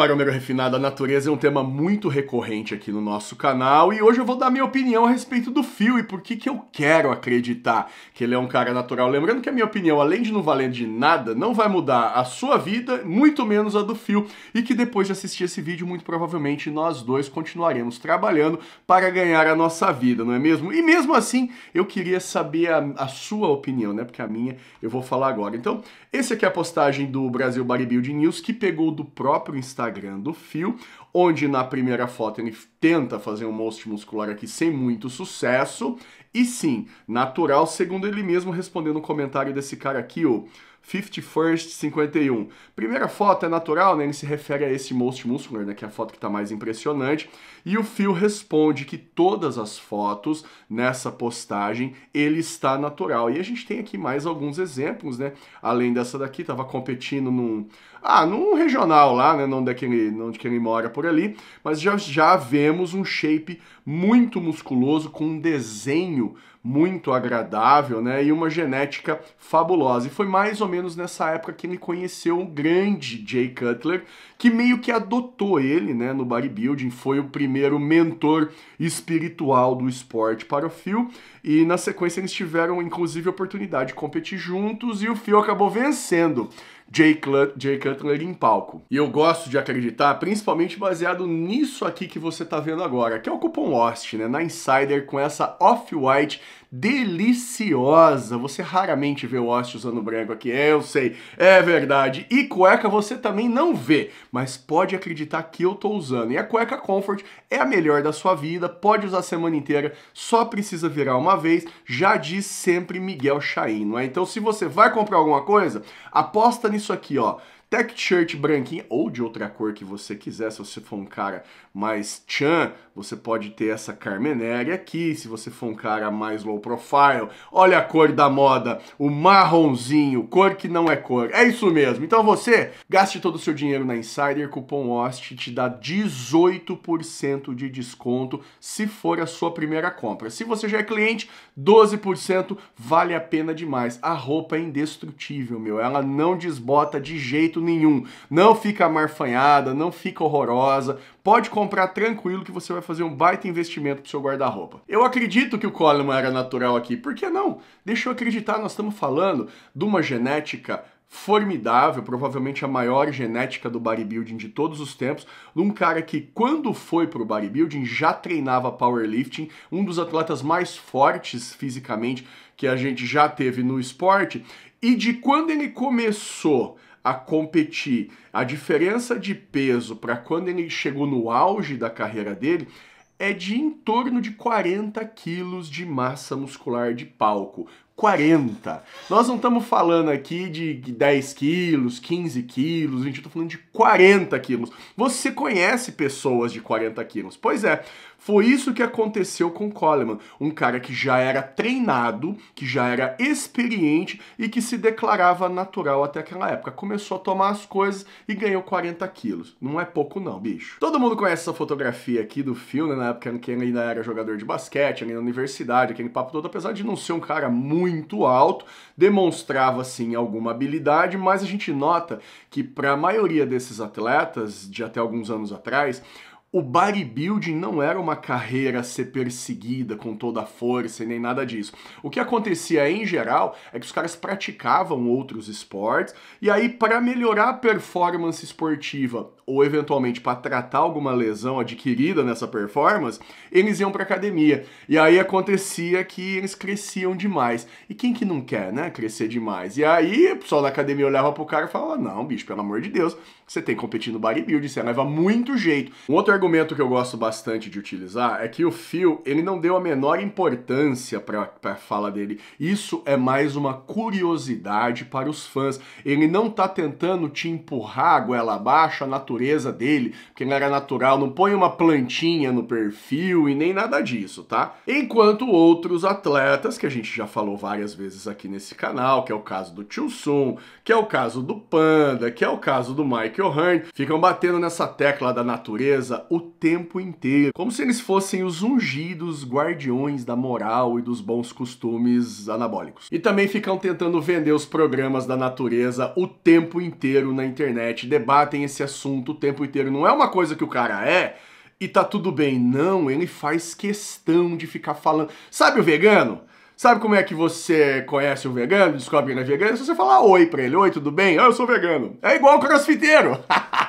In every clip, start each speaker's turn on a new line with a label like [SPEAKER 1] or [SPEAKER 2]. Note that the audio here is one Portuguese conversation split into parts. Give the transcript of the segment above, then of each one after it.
[SPEAKER 1] maromeiro refinado, a natureza é um tema muito recorrente aqui no nosso canal e hoje eu vou dar minha opinião a respeito do Phil e por que, que eu quero acreditar que ele é um cara natural. Lembrando que a minha opinião, além de não valer de nada, não vai mudar a sua vida, muito menos a do Phil e que depois de assistir esse vídeo, muito provavelmente nós dois continuaremos trabalhando para ganhar a nossa vida, não é mesmo? E mesmo assim, eu queria saber a, a sua opinião, né? Porque a minha eu vou falar agora. Então, esse aqui é a postagem do Brasil Bodybuilding News que pegou do próprio Instagram Instagram do Fio, onde na primeira foto ele tenta fazer um most muscular aqui sem muito sucesso e sim, natural, segundo ele mesmo respondendo um comentário desse cara aqui, o 51st 51. Primeira foto é natural, né? Ele se refere a esse Most Muscular, né? Que é a foto que está mais impressionante. E o Phil responde que todas as fotos nessa postagem, ele está natural. E a gente tem aqui mais alguns exemplos, né? Além dessa daqui, tava competindo num... Ah, num regional lá, né? Não ele, não de que ele mora por ali. Mas já, já vemos um shape muito musculoso com um desenho prêmio muito agradável, né? E uma genética fabulosa. E foi mais ou menos nessa época que ele conheceu o grande Jay Cutler, que meio que adotou ele, né, no bodybuilding, foi o primeiro mentor espiritual do esporte para o Phil, e na sequência eles tiveram inclusive a oportunidade de competir juntos e o Phil acabou vencendo. Jay, Jay Cutler em palco. E eu gosto de acreditar, principalmente baseado nisso aqui que você está vendo agora, que é o cupom OST, né? Na Insider, com essa Off-White deliciosa. Você raramente vê o hoste usando branco aqui, é, eu sei, é verdade. E cueca você também não vê, mas pode acreditar que eu tô usando. E a cueca Comfort é a melhor da sua vida, pode usar a semana inteira, só precisa virar uma vez, já diz sempre Miguel Chain, não é? Então se você vai comprar alguma coisa, aposta nisso aqui, ó. Tech shirt branquinha ou de outra cor que você quiser. Se você for um cara mais chan, você pode ter essa carmenere aqui. Se você for um cara mais low profile, olha a cor da moda, o marronzinho, cor que não é cor. É isso mesmo. Então você, gaste todo o seu dinheiro na Insider, cupom OST te dá 18% de desconto se for a sua primeira compra. Se você já é cliente, 12% vale a pena demais. A roupa é indestrutível, meu. Ela não desbota de jeito jeito nenhum. Não fica amarfanhada, não fica horrorosa. Pode comprar tranquilo que você vai fazer um baita investimento pro seu guarda-roupa. Eu acredito que o Coleman era natural aqui. Por que não? Deixa eu acreditar, nós estamos falando de uma genética formidável, provavelmente a maior genética do bodybuilding de todos os tempos, de um cara que quando foi pro bodybuilding já treinava powerlifting, um dos atletas mais fortes fisicamente que a gente já teve no esporte, e de quando ele começou a competir. A diferença de peso para quando ele chegou no auge da carreira dele é de em torno de 40 quilos de massa muscular de palco, 40. Nós não estamos falando aqui de 10 quilos, 15 quilos, A gente está falando de 40 quilos. Você conhece pessoas de 40 quilos? Pois é, foi isso que aconteceu com Coleman, um cara que já era treinado, que já era experiente e que se declarava natural até aquela época. Começou a tomar as coisas e ganhou 40 quilos. Não é pouco não, bicho. Todo mundo conhece essa fotografia aqui do filme, na né? época em que ele ainda era jogador de basquete, ali na universidade, aquele papo todo, apesar de não ser um cara muito muito alto, demonstrava sim alguma habilidade, mas a gente nota que para a maioria desses atletas de até alguns anos atrás, o bodybuilding não era uma carreira a ser perseguida com toda a força e nem nada disso. O que acontecia em geral é que os caras praticavam outros esportes e aí para melhorar a performance esportiva ou eventualmente para tratar alguma lesão adquirida nessa performance, eles iam para academia. E aí acontecia que eles cresciam demais. E quem que não quer, né, crescer demais? E aí o pessoal da academia olhava pro cara e falava: "Não, bicho, pelo amor de Deus, você tem que competir no bodybuilding, você leva muito jeito". Um outro argumento que eu gosto bastante de utilizar é que o Phil, ele não deu a menor importância para a fala dele. Isso é mais uma curiosidade para os fãs. Ele não tá tentando te empurrar a goela abaixo a natureza dele, porque não era natural, não põe uma plantinha no perfil e nem nada disso, tá? Enquanto outros atletas, que a gente já falou várias vezes aqui nesse canal, que é o caso do Tio Sun, que é o caso do Panda, que é o caso do Michael Hearn, ficam batendo nessa tecla da natureza o tempo inteiro, como se eles fossem os ungidos guardiões da moral e dos bons costumes anabólicos. E também ficam tentando vender os programas da natureza o tempo inteiro na internet, debatem esse assunto o tempo inteiro. Não é uma coisa que o cara é e tá tudo bem. Não, ele faz questão de ficar falando. Sabe o vegano? Sabe como é que você conhece o vegano, descobre que ele é vegano? Se você falar oi pra ele, oi, tudo bem? Ah, eu sou vegano. É igual o crossfiteiro.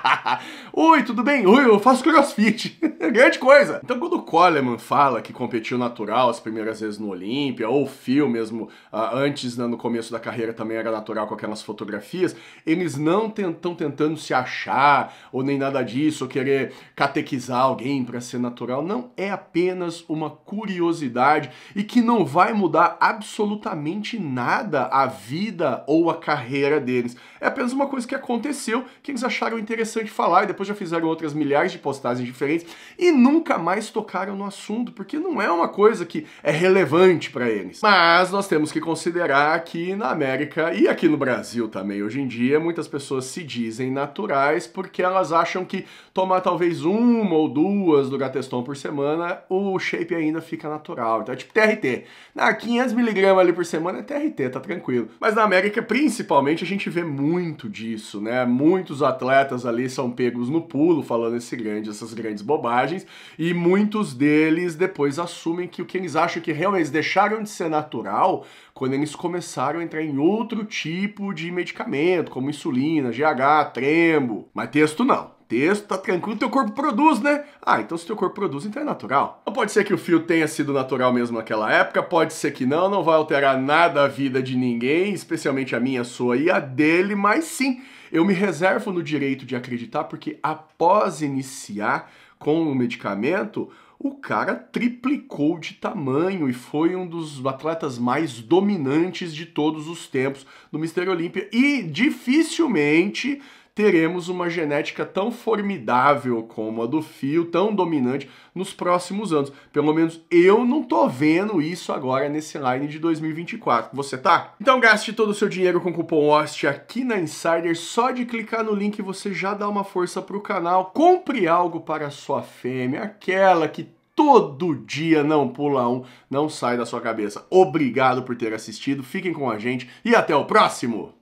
[SPEAKER 1] Oi, tudo bem? Oi, eu faço crossfit. Grande coisa. Então quando o Coleman fala que competiu natural as primeiras vezes no Olímpia, ou o Phil mesmo, ah, antes, né, no começo da carreira também era natural com aquelas fotografias, eles não estão tentando se achar, ou nem nada disso, ou querer catequizar alguém para ser natural. Não, é apenas uma curiosidade e que não vai mudar absolutamente nada a vida ou a carreira deles. É apenas uma coisa que aconteceu, que eles acharam interessante falar e depois depois já fizeram outras milhares de postagens diferentes e nunca mais tocaram no assunto, porque não é uma coisa que é relevante para eles. Mas nós temos que considerar que na América e aqui no Brasil também, hoje em dia, muitas pessoas se dizem naturais porque elas acham que tomar talvez uma ou duas do Gateston por semana, o shape ainda fica natural. Então é tipo TRT. Na 500mg ali por semana é TRT, tá tranquilo. Mas na América, principalmente, a gente vê muito disso, né? Muitos atletas ali são pegos no pulo, falando esse grande, essas grandes bobagens, e muitos deles depois assumem que o que eles acham que realmente deixaram de ser natural quando eles começaram a entrar em outro tipo de medicamento, como insulina, GH, trembo. Mas texto não texto, tá tranquilo, teu corpo produz, né? Ah, então se teu corpo produz, então é natural. Então pode ser que o fio tenha sido natural mesmo naquela época, pode ser que não, não vai alterar nada a vida de ninguém, especialmente a minha, a sua e a dele, mas sim, eu me reservo no direito de acreditar porque após iniciar com o medicamento, o cara triplicou de tamanho e foi um dos atletas mais dominantes de todos os tempos no Mister Olímpia e dificilmente teremos uma genética tão formidável como a do fio, tão dominante nos próximos anos. Pelo menos eu não tô vendo isso agora nesse line de 2024. Você tá? Então gaste todo o seu dinheiro com o cupom OST aqui na Insider. Só de clicar no link você já dá uma força pro canal. Compre algo para a sua fêmea, aquela que todo dia não pula um, não sai da sua cabeça. Obrigado por ter assistido, fiquem com a gente e até o próximo!